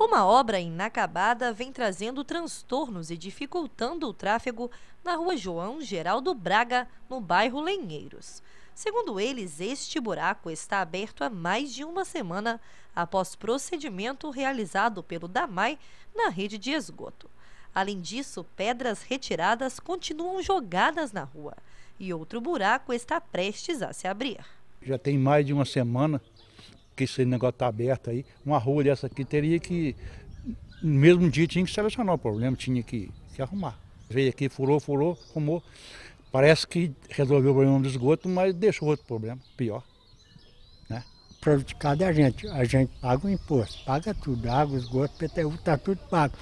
Uma obra inacabada vem trazendo transtornos e dificultando o tráfego na rua João Geraldo Braga, no bairro Lenheiros. Segundo eles, este buraco está aberto há mais de uma semana após procedimento realizado pelo DAMAI na rede de esgoto. Além disso, pedras retiradas continuam jogadas na rua e outro buraco está prestes a se abrir. Já tem mais de uma semana que esse negócio está aberto aí, uma rua dessa aqui teria que, no mesmo dia tinha que selecionar o problema, tinha que, que arrumar. Veio aqui, furou, furou, arrumou. Parece que resolveu o problema do esgoto, mas deixou outro problema, pior. Né? Prejudicado é a gente. A gente paga o imposto, paga tudo. Água, esgoto, PTU, está tudo pago.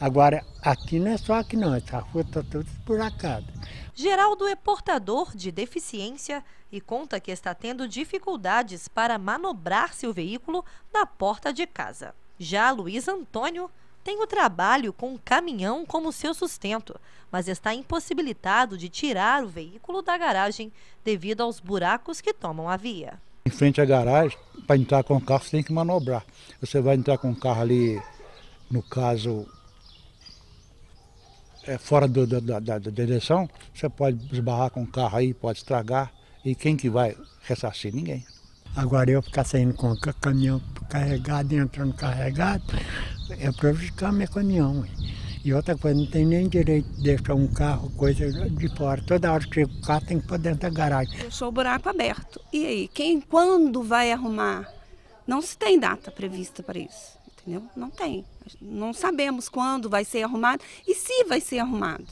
Agora, aqui não é só aqui não, essa rua está toda esburacada. Geraldo é portador de deficiência e conta que está tendo dificuldades para manobrar seu veículo na porta de casa. Já Luiz Antônio tem o trabalho com o caminhão como seu sustento, mas está impossibilitado de tirar o veículo da garagem devido aos buracos que tomam a via. Em frente à garagem, para entrar com o carro, você tem que manobrar. Você vai entrar com o carro ali, no caso, é, fora do, da, da, da, direção, você pode esbarrar com o carro aí, pode estragar. E quem que vai ressarcir? Ninguém. Agora eu ficar saindo com o caminhão carregado e entrando carregado, é prejudicar meu caminhão. E outra coisa, não tem nem direito de deixar um carro, coisa de fora. Toda hora que o carro tem que ir para dentro da garagem. Deixou o buraco aberto. E aí, quem, quando vai arrumar? Não se tem data prevista para isso entendeu? Não tem. Não sabemos quando vai ser arrumado e se vai ser arrumado.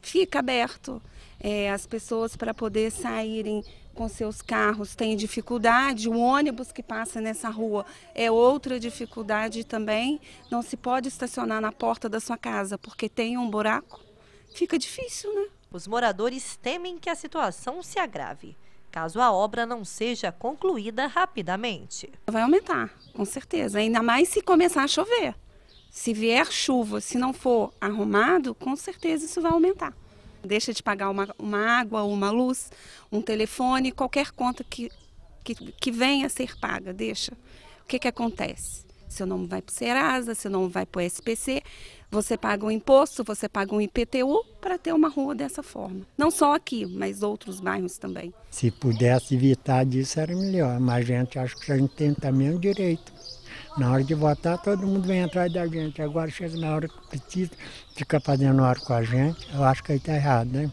Fica aberto é, as pessoas para poder saírem com seus carros têm dificuldade, o ônibus que passa nessa rua é outra dificuldade também. Não se pode estacionar na porta da sua casa porque tem um buraco. Fica difícil, né? Os moradores temem que a situação se agrave caso a obra não seja concluída rapidamente. Vai aumentar, com certeza, ainda mais se começar a chover. Se vier chuva, se não for arrumado, com certeza isso vai aumentar. Deixa de pagar uma, uma água, uma luz, um telefone, qualquer conta que, que, que venha a ser paga, deixa. O que, que acontece? seu nome vai para o Serasa, seu nome vai para o SPC, você paga um imposto, você paga um IPTU para ter uma rua dessa forma. Não só aqui, mas outros bairros também. Se pudesse evitar disso era melhor, mas a gente acha que a gente tem também o direito. Na hora de votar, todo mundo vem atrás da gente. Agora chega na hora que precisa, fica fazendo hora com a gente. Eu acho que aí está errado, né?